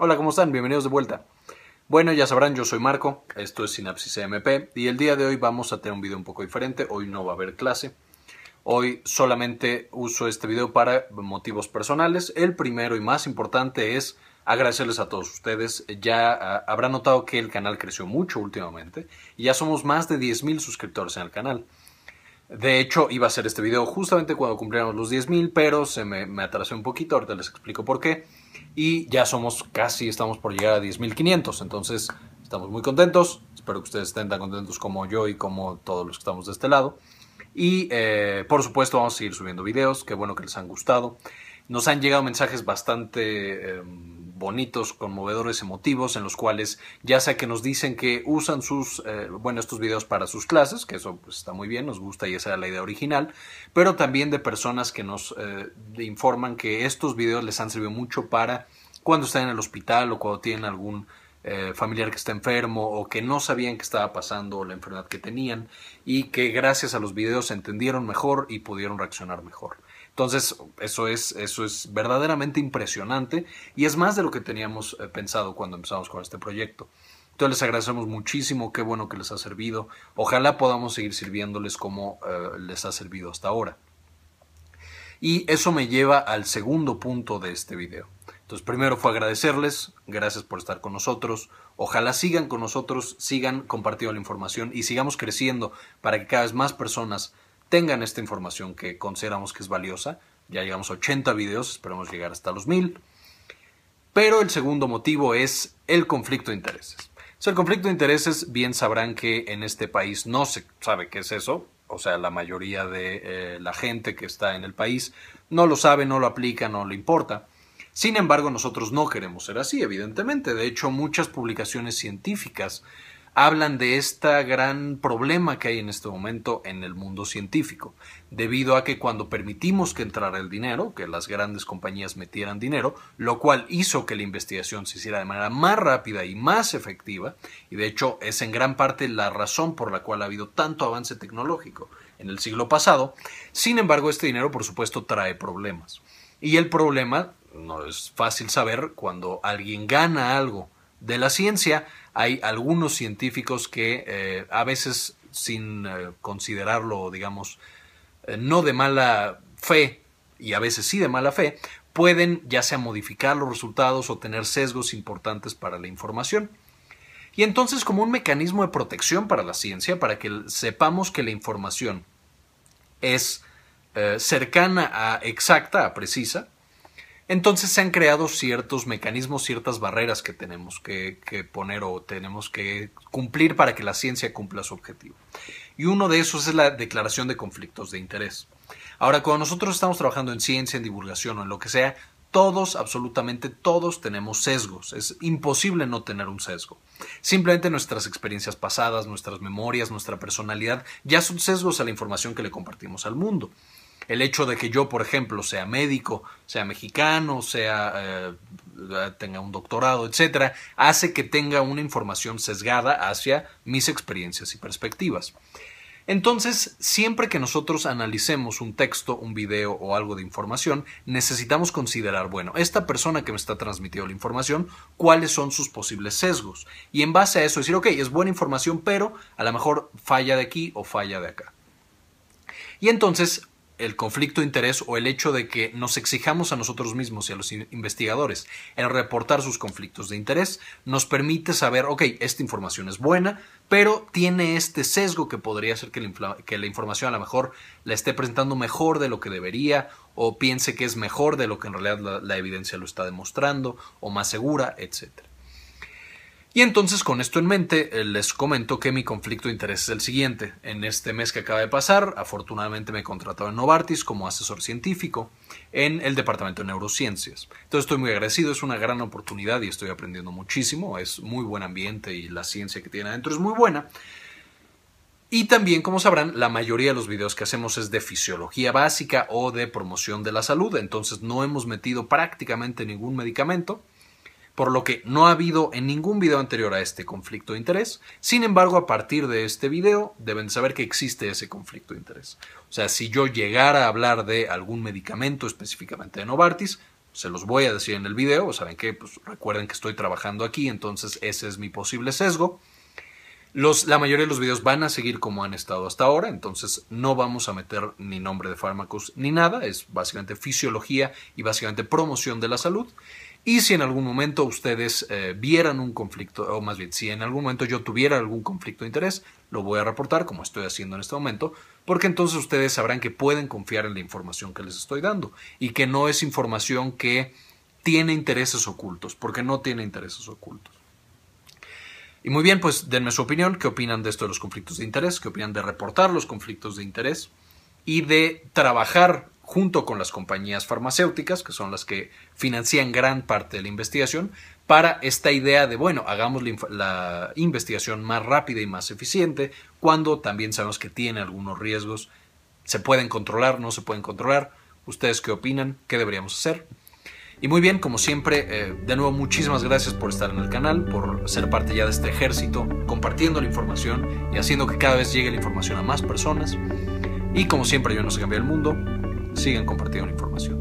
Hola, ¿cómo están? Bienvenidos de vuelta. Bueno, ya sabrán, yo soy Marco, esto es Sinapsis e MP y el día de hoy vamos a tener un video un poco diferente, hoy no va a haber clase. Hoy solamente uso este video para motivos personales. El primero y más importante es agradecerles a todos ustedes. Ya ah, habrán notado que el canal creció mucho últimamente y ya somos más de 10.000 suscriptores en el canal. De hecho, iba a hacer este video justamente cuando cumpliéramos los 10.000, pero se me, me un poquito, ahorita les explico por qué y ya somos casi, estamos por llegar a 10.500. Entonces, estamos muy contentos. Espero que ustedes estén tan contentos como yo y como todos los que estamos de este lado. Y eh, por supuesto, vamos a seguir subiendo videos. Qué bueno que les han gustado. Nos han llegado mensajes bastante... Em, bonitos, conmovedores, emotivos, en los cuales ya sea que nos dicen que usan sus, eh, bueno, estos videos para sus clases, que eso pues, está muy bien, nos gusta y esa era la idea original, pero también de personas que nos eh, informan que estos videos les han servido mucho para cuando están en el hospital o cuando tienen algún eh, familiar que está enfermo o que no sabían que estaba pasando la enfermedad que tenían y que gracias a los videos entendieron mejor y pudieron reaccionar mejor. Entonces, eso es, eso es verdaderamente impresionante y es más de lo que teníamos eh, pensado cuando empezamos con este proyecto. Entonces les agradecemos muchísimo, qué bueno que les ha servido. Ojalá podamos seguir sirviéndoles como eh, les ha servido hasta ahora. Y eso me lleva al segundo punto de este video. Entonces primero fue agradecerles, gracias por estar con nosotros. Ojalá sigan con nosotros, sigan compartiendo la información y sigamos creciendo para que cada vez más personas tengan esta información que consideramos que es valiosa. Ya llegamos a 80 videos, esperamos llegar hasta los 1000. Pero el segundo motivo es el conflicto de intereses. el conflicto de intereses, bien sabrán que en este país no se sabe qué es eso. O sea, la mayoría de eh, la gente que está en el país no lo sabe, no lo aplica, no le importa. Sin embargo, nosotros no queremos ser así, evidentemente. De hecho, muchas publicaciones científicas hablan de este gran problema que hay en este momento en el mundo científico, debido a que cuando permitimos que entrara el dinero, que las grandes compañías metieran dinero, lo cual hizo que la investigación se hiciera de manera más rápida y más efectiva, y de hecho es en gran parte la razón por la cual ha habido tanto avance tecnológico en el siglo pasado, sin embargo este dinero por supuesto trae problemas. Y el problema no es fácil saber cuando alguien gana algo de la ciencia. Hay algunos científicos que eh, a veces sin eh, considerarlo, digamos, eh, no de mala fe y a veces sí de mala fe, pueden ya sea modificar los resultados o tener sesgos importantes para la información. Y entonces como un mecanismo de protección para la ciencia, para que sepamos que la información es cercana a exacta, a precisa, entonces se han creado ciertos mecanismos, ciertas barreras que tenemos que, poner o tenemos que cumplir para que la ciencia cumpla su objetivo. Y uno de esos es la declaración de conflictos de interés. Ahora, cuando nosotros estamos trabajando en ciencia, en divulgación o en lo que sea, todos, absolutamente todos tenemos sesgos. Es imposible no tener un sesgo. Simplemente nuestras experiencias pasadas, nuestras memorias, nuestra personalidad, ya son sesgos a la información que le compartimos al mundo el hecho de que yo, por ejemplo, sea médico, sea mexicano, sea eh, tenga un doctorado, etcétera, hace que tenga una información sesgada hacia mis experiencias y perspectivas. Entonces, siempre que nosotros analicemos un texto, un video o algo de información, necesitamos considerar, bueno, esta persona que me está transmitiendo la información, cuáles son sus posibles sesgos. Y en base a eso decir, ok, es buena información, pero a lo mejor falla de aquí o falla de acá. Y entonces, el conflicto de interés o el hecho de que nos exijamos a nosotros mismos y a los investigadores en reportar sus conflictos de interés nos permite saber, ok, esta información es buena, pero tiene este sesgo que podría ser que la, información a lo mejor la esté presentando mejor de lo que debería o piense que es mejor de lo que en realidad la, la evidencia lo está demostrando o más segura, etcétera. Y entonces con esto en mente eh, les comento que mi conflicto de interés es el siguiente. En este mes que acaba de pasar, afortunadamente me he contratado en Novartis como asesor científico en el departamento de neurociencias. Entonces estoy muy agradecido, es una gran oportunidad y estoy aprendiendo muchísimo, es muy buen ambiente y la ciencia que tiene adentro es muy buena. Y también, como sabrán, la mayoría de los videos que hacemos es de fisiología básica o de promoción de la salud, entonces no hemos metido prácticamente ningún medicamento por lo que no ha habido en ningún video anterior a este conflicto de interés. Sin embargo, a partir de este video deben saber que existe ese conflicto de interés. O sea, si yo llegara a hablar de algún medicamento específicamente de Novartis, se los voy a decir en el video, saben que pues recuerden que estoy trabajando aquí, entonces ese es mi posible sesgo. la mayoría de los videos van a seguir como han estado hasta ahora, entonces no vamos a meter ni nombre de fármacos ni nada, es básicamente fisiología y básicamente promoción de la salud. Y si en algún momento ustedes eh, vieran un conflicto, o más bien, si en algún momento yo tuviera algún conflicto de interés, lo voy a reportar, como estoy haciendo en este momento, porque entonces ustedes sabrán que pueden confiar en la información que les estoy dando y que no es información que tiene intereses ocultos, porque no tiene intereses ocultos. Y muy bien, pues denme su opinión, qué opinan de esto de los conflictos de interés, qué opinan de reportar los conflictos de interés y de trabajar junto con las compañías farmacéuticas, que son las que financian gran parte de la investigación, para esta idea de, bueno, hagamos la, investigación más rápida y más eficiente, cuando también sabemos que tiene algunos riesgos, se pueden controlar, no se pueden controlar, ustedes qué opinan, qué deberíamos hacer. Y muy bien, como siempre, eh, de nuevo muchísimas gracias por estar en el canal, por ser parte ya de este ejército, compartiendo la información y haciendo que cada vez llegue la información a más personas. Y como siempre, yo no sé cambiar el mundo, sigan compartiendo la información.